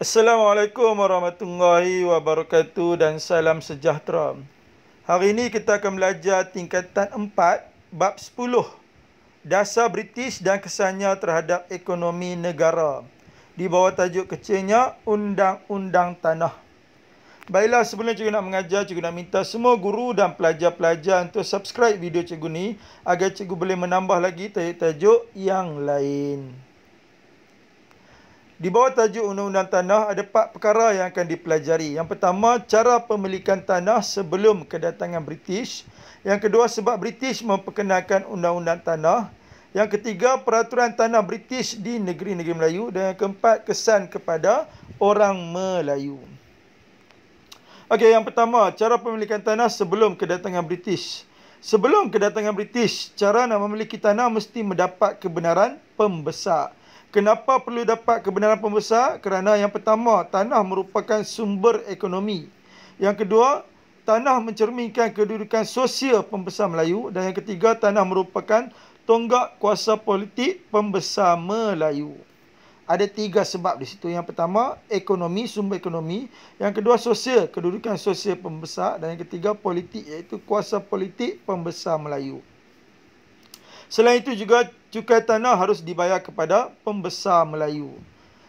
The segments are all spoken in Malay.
Assalamualaikum warahmatullahi wabarakatuh dan salam sejahtera. Hari ini kita akan belajar tingkatan 4 bab 10 Dasar British dan kesannya terhadap ekonomi negara. Di bawah tajuk kecilnya Undang-undang Tanah. Baiklah sebelum cikgu nak mengajar cikgu nak minta semua guru dan pelajar-pelajar untuk subscribe video cikgu ni agar cikgu boleh menambah lagi tajuk-tajuk yang lain. Di bawah tajuk undang-undang tanah ada empat perkara yang akan dipelajari. Yang pertama, cara pemilikan tanah sebelum kedatangan British. Yang kedua, sebab British memperkenalkan undang-undang tanah. Yang ketiga, peraturan tanah British di negeri-negeri Melayu. Dan yang keempat, kesan kepada orang Melayu. Okey, yang pertama, cara pemilikan tanah sebelum kedatangan British. Sebelum kedatangan British, cara nak memiliki tanah mesti mendapat kebenaran pembesar. Kenapa perlu dapat kebenaran pembesar? Kerana yang pertama, tanah merupakan sumber ekonomi. Yang kedua, tanah mencerminkan kedudukan sosial pembesar Melayu. Dan yang ketiga, tanah merupakan tonggak kuasa politik pembesar Melayu. Ada tiga sebab di situ. Yang pertama, ekonomi, sumber ekonomi. Yang kedua, sosial, kedudukan sosial pembesar. Dan yang ketiga, politik iaitu kuasa politik pembesar Melayu. Selain itu juga cukai tanah harus dibayar kepada pembesar Melayu.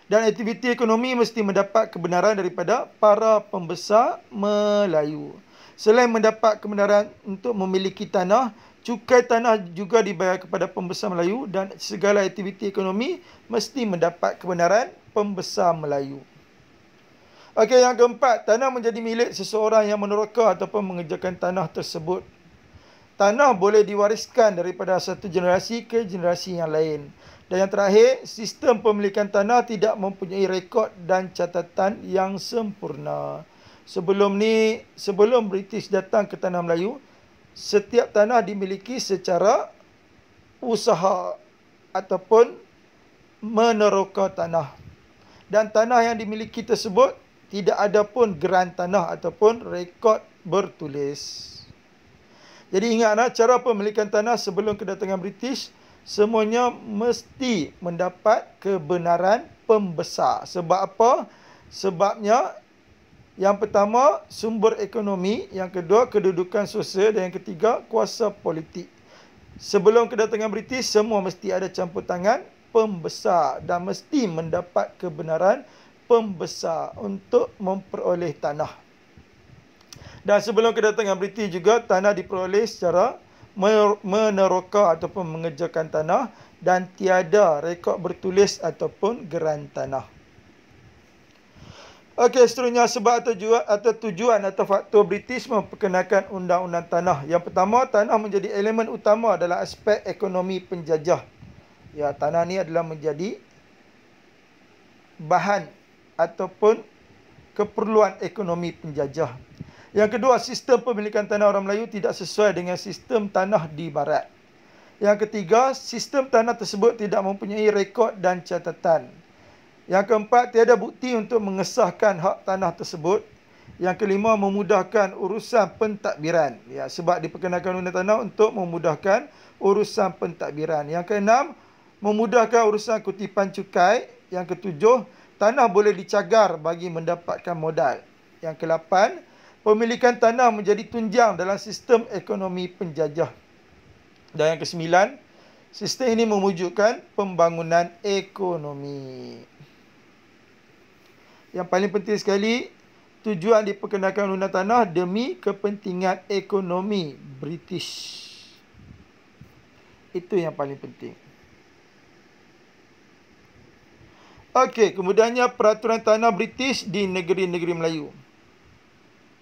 Dan aktiviti ekonomi mesti mendapat kebenaran daripada para pembesar Melayu. Selain mendapat kebenaran untuk memiliki tanah, cukai tanah juga dibayar kepada pembesar Melayu dan segala aktiviti ekonomi mesti mendapat kebenaran pembesar Melayu. Okey, yang keempat, tanah menjadi milik seseorang yang meneroka ataupun mengerjakan tanah tersebut tanah boleh diwariskan daripada satu generasi ke generasi yang lain. Dan yang terakhir, sistem pemilikan tanah tidak mempunyai rekod dan catatan yang sempurna. Sebelum ni, sebelum British datang ke tanah Melayu, setiap tanah dimiliki secara usaha ataupun meneroka tanah. Dan tanah yang dimiliki tersebut tidak ada pun geran tanah ataupun rekod bertulis. Jadi ingatlah cara pemilikan tanah sebelum kedatangan British semuanya mesti mendapat kebenaran pembesar. Sebab apa? Sebabnya yang pertama sumber ekonomi, yang kedua kedudukan sosial dan yang ketiga kuasa politik. Sebelum kedatangan British semua mesti ada campur tangan pembesar dan mesti mendapat kebenaran pembesar untuk memperoleh tanah. Dan sebelum kedatangan British juga tanah diperoleh secara meneroka ataupun mengejarkan tanah dan tiada rekod bertulis ataupun geran tanah. Okey, seterusnya sebab atau tujuan, atau tujuan atau faktor British memperkenalkan undang-undang tanah. Yang pertama, tanah menjadi elemen utama dalam aspek ekonomi penjajah. Ya, tanah ni adalah menjadi bahan ataupun keperluan ekonomi penjajah. Yang kedua, sistem pemilikan tanah orang Melayu tidak sesuai dengan sistem tanah di barat. Yang ketiga, sistem tanah tersebut tidak mempunyai rekod dan catatan. Yang keempat, tiada bukti untuk mengesahkan hak tanah tersebut. Yang kelima, memudahkan urusan pentadbiran. Ya, sebab diperkenalkan undang tanah untuk memudahkan urusan pentadbiran. Yang keenam, memudahkan urusan kutipan cukai. Yang ketujuh, tanah boleh dicagar bagi mendapatkan modal. Yang kelapan, pemilikan tanah menjadi tunjang dalam sistem ekonomi penjajah. Dan yang kesembilan, sistem ini memujukkan pembangunan ekonomi. Yang paling penting sekali, tujuan diperkenalkan undang tanah demi kepentingan ekonomi British. Itu yang paling penting. Okey, kemudiannya peraturan tanah British di negeri-negeri Melayu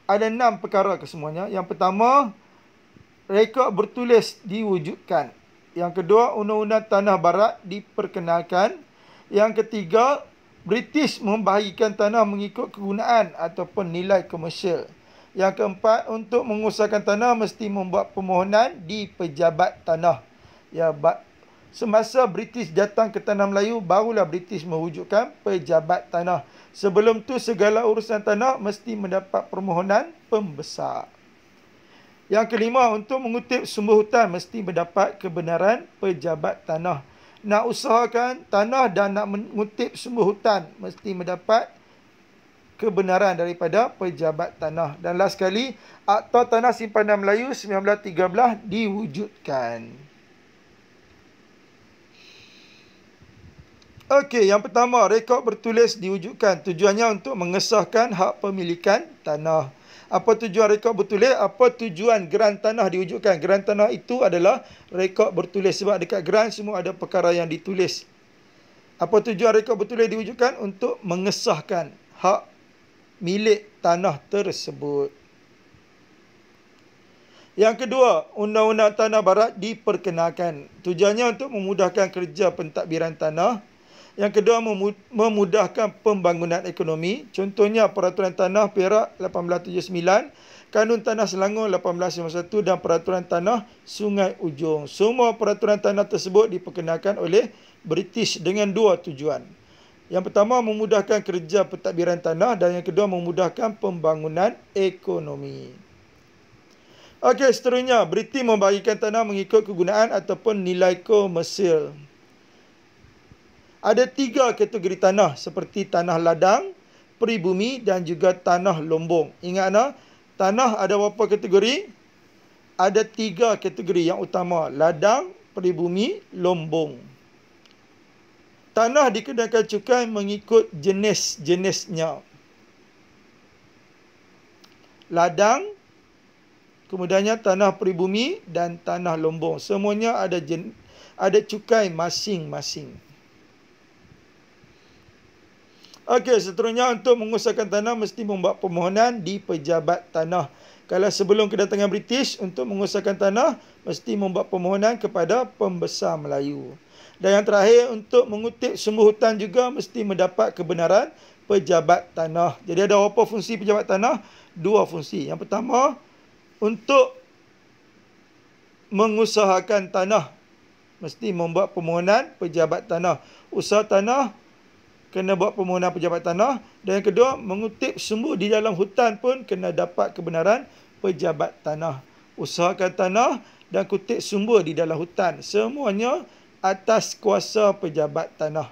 ada enam perkara kesemuanya. Yang pertama, reka bertulis diwujudkan. Yang kedua, undang-undang tanah barat diperkenalkan. Yang ketiga, British membahagikan tanah mengikut kegunaan ataupun nilai komersial. Yang keempat, untuk mengusahakan tanah mesti membuat permohonan di pejabat tanah. Ya, Semasa British datang ke tanah Melayu, barulah British mewujudkan pejabat tanah. Sebelum tu segala urusan tanah mesti mendapat permohonan pembesar. Yang kelima, untuk mengutip sumber hutan mesti mendapat kebenaran pejabat tanah. Nak usahakan tanah dan nak mengutip sumber hutan mesti mendapat kebenaran daripada pejabat tanah. Dan last sekali, Akta Tanah Simpanan Melayu 1913 diwujudkan. Okey, yang pertama, rekod bertulis diwujudkan tujuannya untuk mengesahkan hak pemilikan tanah. Apa tujuan rekod bertulis? Apa tujuan geran tanah diwujudkan? Geran tanah itu adalah rekod bertulis sebab dekat geran semua ada perkara yang ditulis. Apa tujuan rekod bertulis diwujudkan untuk mengesahkan hak milik tanah tersebut? Yang kedua, undang-undang tanah barat diperkenalkan. Tujuannya untuk memudahkan kerja pentadbiran tanah. Yang kedua memudahkan pembangunan ekonomi. Contohnya Peraturan Tanah Perak 1879, Kanun Tanah Selangor 1891 dan Peraturan Tanah Sungai Ujong. Semua peraturan tanah tersebut diperkenalkan oleh British dengan dua tujuan. Yang pertama memudahkan kerja pentadbiran tanah dan yang kedua memudahkan pembangunan ekonomi. Okey, seterusnya, British membagikan tanah mengikut kegunaan ataupun nilai komersil ada tiga kategori tanah seperti tanah ladang, peribumi dan juga tanah lombong. Ingat nak? Tanah ada berapa kategori? Ada tiga kategori yang utama. Ladang, peribumi, lombong. Tanah dikenakan cukai mengikut jenis-jenisnya. Ladang, kemudiannya tanah peribumi dan tanah lombong. Semuanya ada jen- ada cukai masing-masing. Okey, seterusnya untuk mengusahakan tanah mesti membuat permohonan di pejabat tanah. Kalau sebelum kedatangan British untuk mengusahakan tanah mesti membuat permohonan kepada pembesar Melayu. Dan yang terakhir untuk mengutip sumber hutan juga mesti mendapat kebenaran pejabat tanah. Jadi ada apa fungsi pejabat tanah? Dua fungsi. Yang pertama untuk mengusahakan tanah mesti membuat permohonan pejabat tanah. Usaha tanah kena buat permohonan pejabat tanah dan yang kedua mengutip sumbu di dalam hutan pun kena dapat kebenaran pejabat tanah usahakan tanah dan kutip sumbu di dalam hutan semuanya atas kuasa pejabat tanah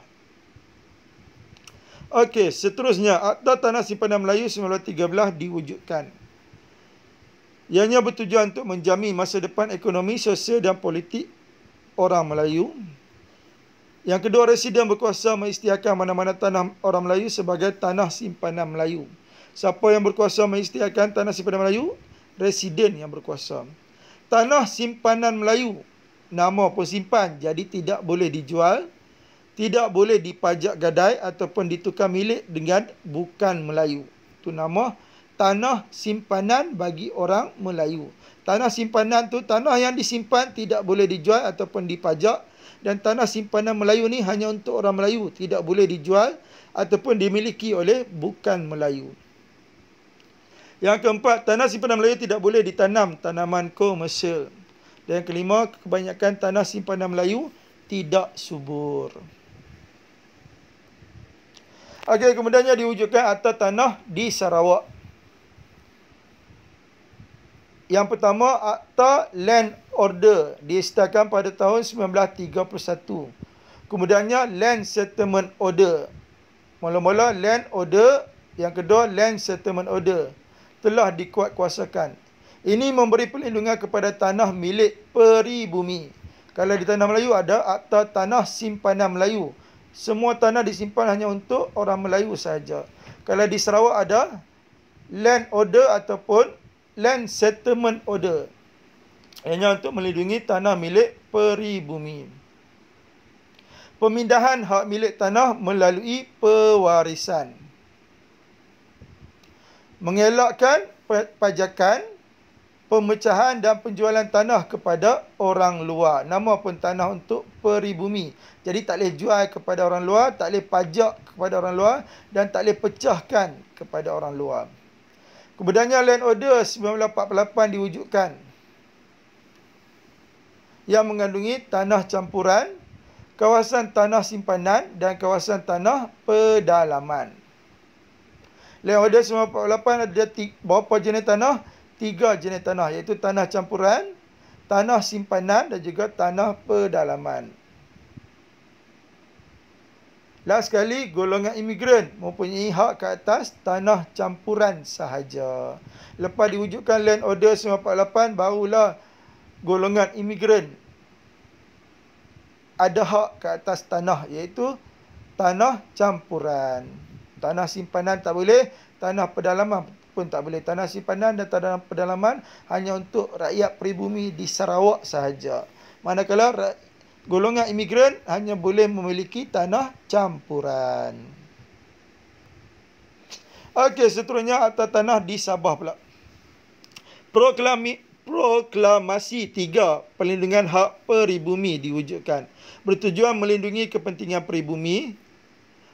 Okey, seterusnya Akta Tanah Simpanan Melayu 1913 diwujudkan. Ianya bertujuan untuk menjamin masa depan ekonomi, sosial dan politik orang Melayu yang kedua, residen berkuasa mengisytiharkan mana-mana tanah orang Melayu sebagai tanah simpanan Melayu. Siapa yang berkuasa mengisytiharkan tanah simpanan Melayu? Residen yang berkuasa. Tanah simpanan Melayu, nama pun simpan, jadi tidak boleh dijual, tidak boleh dipajak gadai ataupun ditukar milik dengan bukan Melayu. Itu nama tanah simpanan bagi orang Melayu. Tanah simpanan tu tanah yang disimpan tidak boleh dijual ataupun dipajak dan tanah simpanan Melayu ni hanya untuk orang Melayu, tidak boleh dijual ataupun dimiliki oleh bukan Melayu. Yang keempat, tanah simpanan Melayu tidak boleh ditanam tanaman komersial. Dan yang kelima, kebanyakan tanah simpanan Melayu tidak subur. Okey, kemudiannya diwujudkan atas tanah di Sarawak. Yang pertama Akta Land Order diistakan pada tahun 1931. Kemudiannya Land Settlement Order. Mula-mula Land Order, yang kedua Land Settlement Order telah dikuatkuasakan. Ini memberi perlindungan kepada tanah milik peribumi. Kalau di tanah Melayu ada Akta Tanah Simpanan Melayu. Semua tanah disimpan hanya untuk orang Melayu sahaja. Kalau di Sarawak ada Land Order ataupun land settlement order. Ianya untuk melindungi tanah milik peribumi. Pemindahan hak milik tanah melalui pewarisan. Mengelakkan pajakan, pemecahan dan penjualan tanah kepada orang luar. Nama pun tanah untuk peribumi. Jadi tak boleh jual kepada orang luar, tak boleh pajak kepada orang luar dan tak boleh pecahkan kepada orang luar. Kebudayaan Land Order 1948 diwujudkan yang mengandungi tanah campuran, kawasan tanah simpanan dan kawasan tanah pedalaman. Land Order 1948 ada berapa jenis tanah? Tiga jenis tanah iaitu tanah campuran, tanah simpanan dan juga tanah pedalaman. Last sekali, golongan imigran mempunyai hak ke atas tanah campuran sahaja. Lepas diwujudkan Land Order 1948, barulah golongan imigran ada hak ke atas tanah iaitu tanah campuran. Tanah simpanan tak boleh, tanah pedalaman pun tak boleh. Tanah simpanan dan tanah pedalaman hanya untuk rakyat pribumi di Sarawak sahaja. Manakala rakyat golongan imigran hanya boleh memiliki tanah campuran. Okey, seterusnya atas tanah di Sabah pula. Proklami, proklamasi tiga Perlindungan Hak Peribumi diwujudkan. Bertujuan melindungi kepentingan peribumi,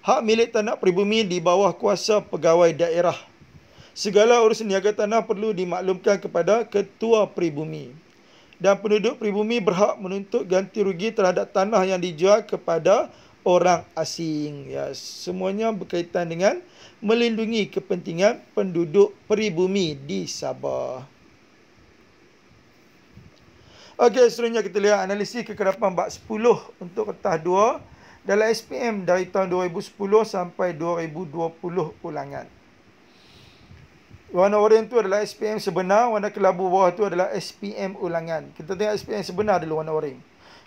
hak milik tanah peribumi di bawah kuasa pegawai daerah. Segala urus niaga tanah perlu dimaklumkan kepada ketua peribumi dan penduduk pribumi berhak menuntut ganti rugi terhadap tanah yang dijual kepada orang asing. Ya, semuanya berkaitan dengan melindungi kepentingan penduduk pribumi di Sabah. Okey, selanjutnya kita lihat analisis kekerapan bab 10 untuk kertas 2 dalam SPM dari tahun 2010 sampai 2020 ulangan. Warna oren tu adalah SPM sebenar, warna kelabu bawah tu adalah SPM ulangan. Kita tengok SPM sebenar dulu warna oren.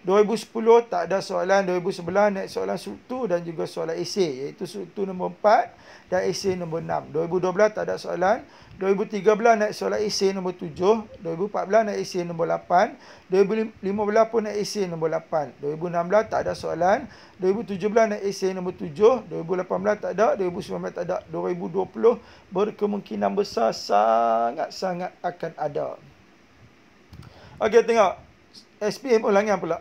2010 tak ada soalan 2011 naik soalan suktu dan juga soalan esei iaitu suktu nombor 4 dan esei nombor 6 2012 tak ada soalan 2013 naik soalan esei nombor 7 2014 naik esei nombor 8 2015 pun naik esei nombor 8 2016 tak ada soalan 2017 naik esei nombor 7 2018 tak ada 2019 tak ada 2020 berkemungkinan besar sangat-sangat akan ada Okey tengok SPM ulangan pula.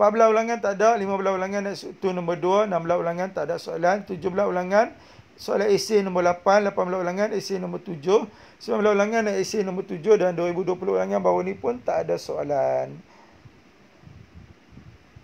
14 ulangan tak ada, 15 ulangan tu nombor 2, 16 ulangan tak ada soalan, 17 ulangan soalan esei nombor 8, 18 ulangan esei nombor 7, 19 ulangan dan esei nombor 7 dan 2020 ulangan bawah ni pun tak ada soalan.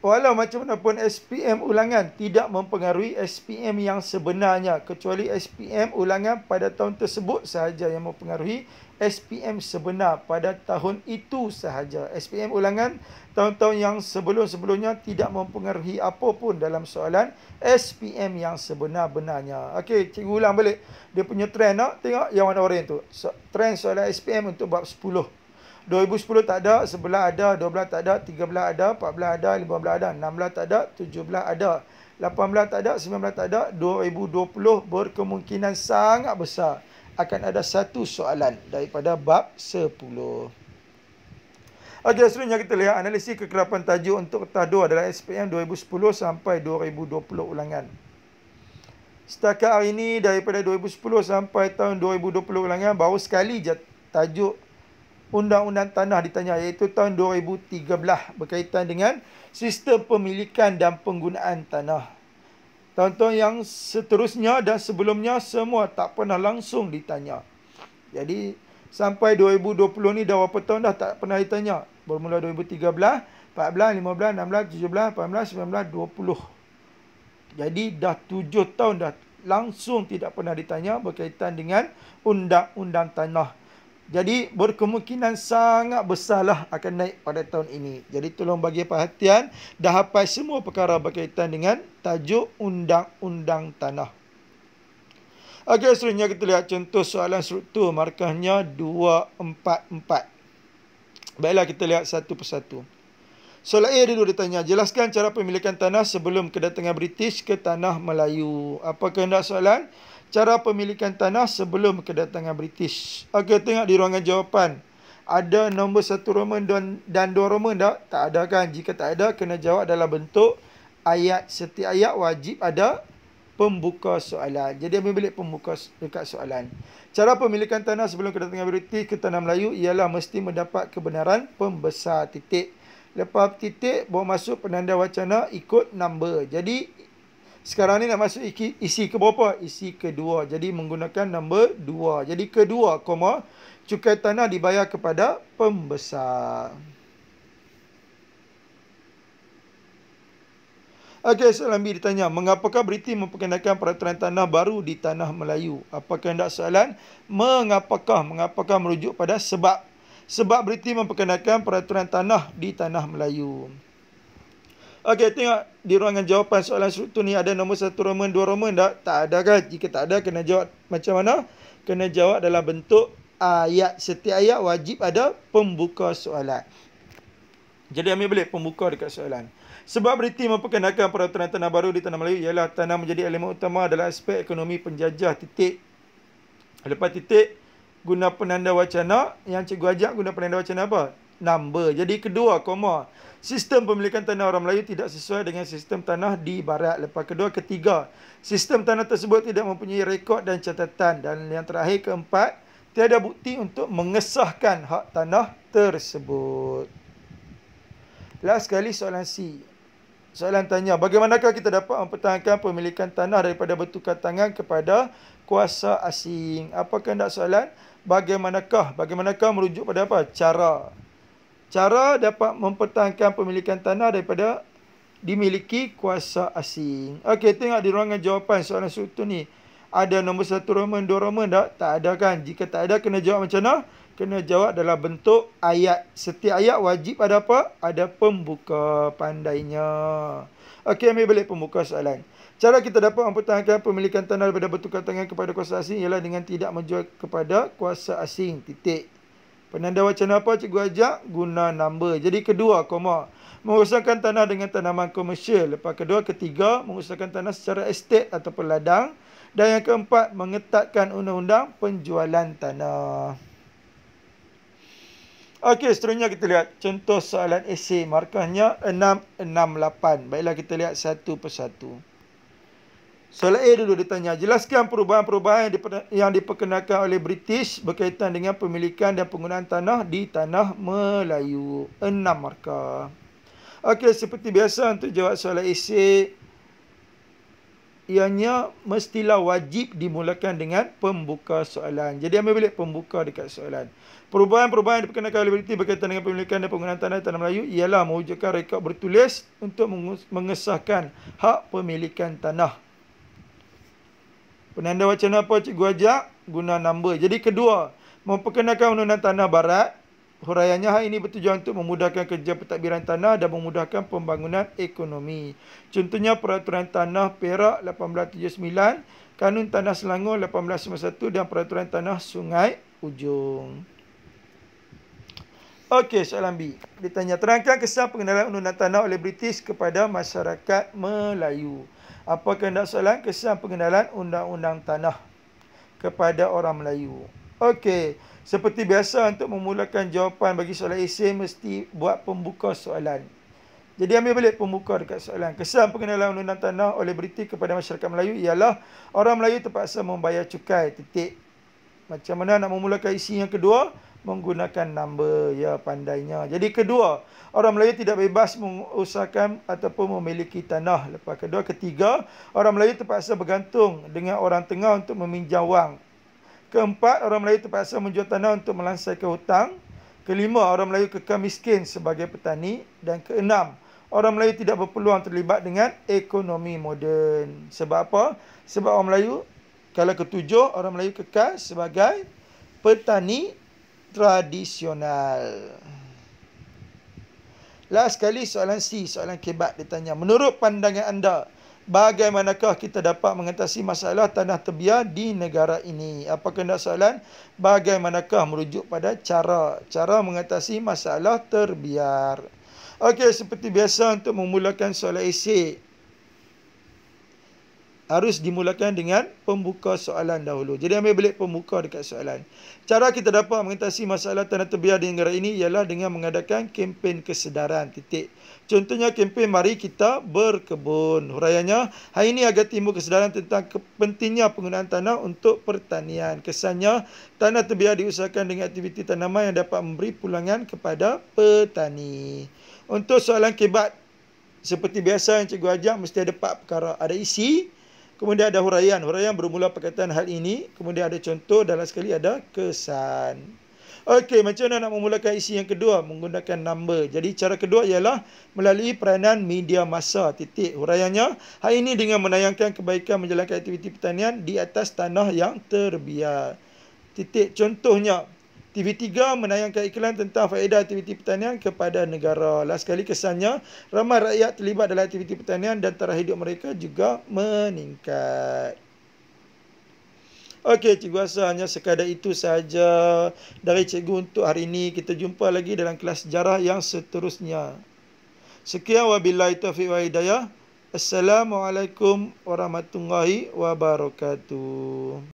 Walau macam mana pun SPM ulangan tidak mempengaruhi SPM yang sebenarnya kecuali SPM ulangan pada tahun tersebut sahaja yang mempengaruhi SPM sebenar pada tahun itu sahaja. SPM ulangan tahun-tahun yang sebelum-sebelumnya tidak mempengaruhi apa pun dalam soalan SPM yang sebenar-benarnya. Okey, cikgu ulang balik. Dia punya trend nak tengok yang warna oranye tu. So, trend soalan SPM untuk bab 10. 2010 tak ada, 11 ada, 12 tak ada, 13 ada, 14 ada, 15 ada, 16 tak ada, 17 ada. 18 tak ada, 19 tak ada, 2020 berkemungkinan sangat besar akan ada satu soalan daripada bab 10. Okey, seterusnya kita lihat analisis kekerapan tajuk untuk kertas tahdu adalah SPM 2010 sampai 2020 ulangan. Setakat hari ini daripada 2010 sampai tahun 2020 ulangan baru sekali je tajuk undang-undang tanah ditanya iaitu tahun 2013 berkaitan dengan sistem pemilikan dan penggunaan tanah. Tonton yang seterusnya dan sebelumnya semua tak pernah langsung ditanya. Jadi sampai 2020 ni dah berapa tahun dah tak pernah ditanya. Bermula 2013, 14, 15, 16, 17, 18, 19, 20. Jadi dah tujuh tahun dah langsung tidak pernah ditanya berkaitan dengan undang-undang tanah. Jadi berkemungkinan sangat besarlah akan naik pada tahun ini. Jadi tolong bagi perhatian dah hapai semua perkara berkaitan dengan tajuk undang-undang tanah. Okey, seterusnya kita lihat contoh soalan struktur markahnya 244. Baiklah kita lihat satu persatu. Soalan A dulu ditanya, jelaskan cara pemilikan tanah sebelum kedatangan British ke tanah Melayu. Apakah hendak Soalan cara pemilikan tanah sebelum kedatangan British. Okey, tengok di ruangan jawapan. Ada nombor satu Roman dan, dan dua Roman tak? Tak ada kan? Jika tak ada, kena jawab dalam bentuk ayat. Setiap ayat wajib ada pembuka soalan. Jadi, ambil balik pembuka dekat soalan. Cara pemilikan tanah sebelum kedatangan British ke Tanah Melayu ialah mesti mendapat kebenaran pembesar titik. Lepas titik, bawa masuk penanda wacana ikut nombor. Jadi, sekarang ni nak masuk isi, isi ke berapa? Isi kedua. Jadi menggunakan nombor dua, Jadi kedua koma cukai tanah dibayar kepada pembesar. Okey, soalan B ditanya, mengapakah beriti memperkenalkan peraturan tanah baru di tanah Melayu? Apakah yang hendak soalan? Mengapakah? Mengapakah merujuk pada sebab? Sebab beriti memperkenalkan peraturan tanah di tanah Melayu. Okey, tengok di ruangan jawapan soalan struktur ni ada nombor satu Roman, dua Roman tak? Tak ada kan? Jika tak ada, kena jawab macam mana? Kena jawab dalam bentuk ayat. Setiap ayat wajib ada pembuka soalan. Jadi ambil balik pembuka dekat soalan. Sebab beriti memperkenalkan peraturan tanah baru di Tanah Melayu ialah tanah menjadi elemen utama dalam aspek ekonomi penjajah titik. Lepas titik, guna penanda wacana yang cikgu ajak guna penanda wacana apa? Number. Jadi kedua, koma sistem pemilikan tanah orang Melayu tidak sesuai dengan sistem tanah di barat. Lepas kedua, ketiga, sistem tanah tersebut tidak mempunyai rekod dan catatan dan yang terakhir keempat, tiada bukti untuk mengesahkan hak tanah tersebut. Last sekali soalan C. Soalan tanya, bagaimanakah kita dapat mempertahankan pemilikan tanah daripada bertukar tangan kepada kuasa asing? Apakah nak soalan? Bagaimanakah? Bagaimanakah merujuk pada apa? Cara cara dapat mempertahankan pemilikan tanah daripada dimiliki kuasa asing. Okey, tengok di ruangan jawapan soalan suatu ni. Ada nombor satu Roman, dua Roman tak? Tak ada kan? Jika tak ada, kena jawab macam mana? Kena jawab dalam bentuk ayat. Setiap ayat wajib ada apa? Ada pembuka pandainya. Okey, ambil balik pembuka soalan. Cara kita dapat mempertahankan pemilikan tanah daripada bertukar tangan kepada kuasa asing ialah dengan tidak menjual kepada kuasa asing. Titik. Penanda wacana apa cikgu ajak? Guna nombor. Jadi kedua, koma. Mengusahakan tanah dengan tanaman komersial. Lepas kedua, ketiga, mengusahakan tanah secara estate atau ladang. Dan yang keempat, mengetatkan undang-undang penjualan tanah. Okey, seterusnya kita lihat contoh soalan esei markahnya 668. Baiklah kita lihat satu persatu. Soalan A dulu ditanya. Jelaskan perubahan-perubahan yang, diper- yang diperkenalkan oleh British berkaitan dengan pemilikan dan penggunaan tanah di tanah Melayu. Enam markah. Okey, seperti biasa untuk jawab soalan esei, ianya mestilah wajib dimulakan dengan pembuka soalan. Jadi ambil balik pembuka dekat soalan. Perubahan-perubahan yang diperkenalkan oleh British berkaitan dengan pemilikan dan penggunaan tanah di tanah Melayu ialah mewujudkan rekod bertulis untuk mengesahkan hak pemilikan tanah. Penanda wacana apa cikgu ajak? Guna nombor. Jadi kedua, memperkenalkan undang-undang tanah barat. Huraiannya hari ini bertujuan untuk memudahkan kerja pentadbiran tanah dan memudahkan pembangunan ekonomi. Contohnya peraturan tanah Perak 1879, Kanun Tanah Selangor 1891 dan peraturan tanah Sungai Ujung. Okey, soalan B. Ditanya, terangkan kesan pengenalan undang-undang tanah oleh British kepada masyarakat Melayu. Apa nak soalan kesan pengenalan undang-undang tanah kepada orang Melayu? Okey, seperti biasa untuk memulakan jawapan bagi soalan esei mesti buat pembuka soalan. Jadi ambil balik pembuka dekat soalan. Kesan pengenalan undang-undang tanah oleh British kepada masyarakat Melayu ialah orang Melayu terpaksa membayar cukai. Titik. Macam mana nak memulakan isi yang kedua? menggunakan nombor ya pandainya. Jadi kedua, orang Melayu tidak bebas mengusahakan ataupun memiliki tanah. Lepas kedua, ketiga, orang Melayu terpaksa bergantung dengan orang tengah untuk meminjam wang. Keempat, orang Melayu terpaksa menjual tanah untuk melansaikan hutang. Kelima, orang Melayu kekal miskin sebagai petani. Dan keenam, orang Melayu tidak berpeluang terlibat dengan ekonomi moden. Sebab apa? Sebab orang Melayu, kalau ketujuh, orang Melayu kekal sebagai petani tradisional. Last sekali soalan C, soalan kebat dia tanya. Menurut pandangan anda, bagaimanakah kita dapat mengatasi masalah tanah terbiar di negara ini? Apa kena soalan? Bagaimanakah merujuk pada cara cara mengatasi masalah terbiar? Okey, seperti biasa untuk memulakan soalan esek, harus dimulakan dengan pembuka soalan dahulu. Jadi ambil balik pembuka dekat soalan. Cara kita dapat mengatasi masalah tanah terbiar di negara ini ialah dengan mengadakan kempen kesedaran. Titik. Contohnya kempen mari kita berkebun. Hurayanya, hari ini agak timbul kesedaran tentang pentingnya penggunaan tanah untuk pertanian. Kesannya, tanah terbiar diusahakan dengan aktiviti tanaman yang dapat memberi pulangan kepada petani. Untuk soalan kebat, seperti biasa yang cikgu ajak mesti ada empat perkara. Ada isi, Kemudian ada huraian. Huraian bermula perkataan hal ini. Kemudian ada contoh. Dalam sekali ada kesan. Okey, macam mana nak memulakan isi yang kedua? Menggunakan nombor. Jadi, cara kedua ialah melalui peranan media masa. Titik huraiannya. Hal ini dengan menayangkan kebaikan menjalankan aktiviti pertanian di atas tanah yang terbiar. Titik contohnya, TV3 menayangkan iklan tentang faedah aktiviti pertanian kepada negara. Last sekali kesannya, ramai rakyat terlibat dalam aktiviti pertanian dan taraf hidup mereka juga meningkat. Okey, cikgu rasa hanya sekadar itu sahaja dari cikgu untuk hari ini. Kita jumpa lagi dalam kelas sejarah yang seterusnya. Sekian wabillahi taufiq wa hidayah. Assalamualaikum warahmatullahi wabarakatuh.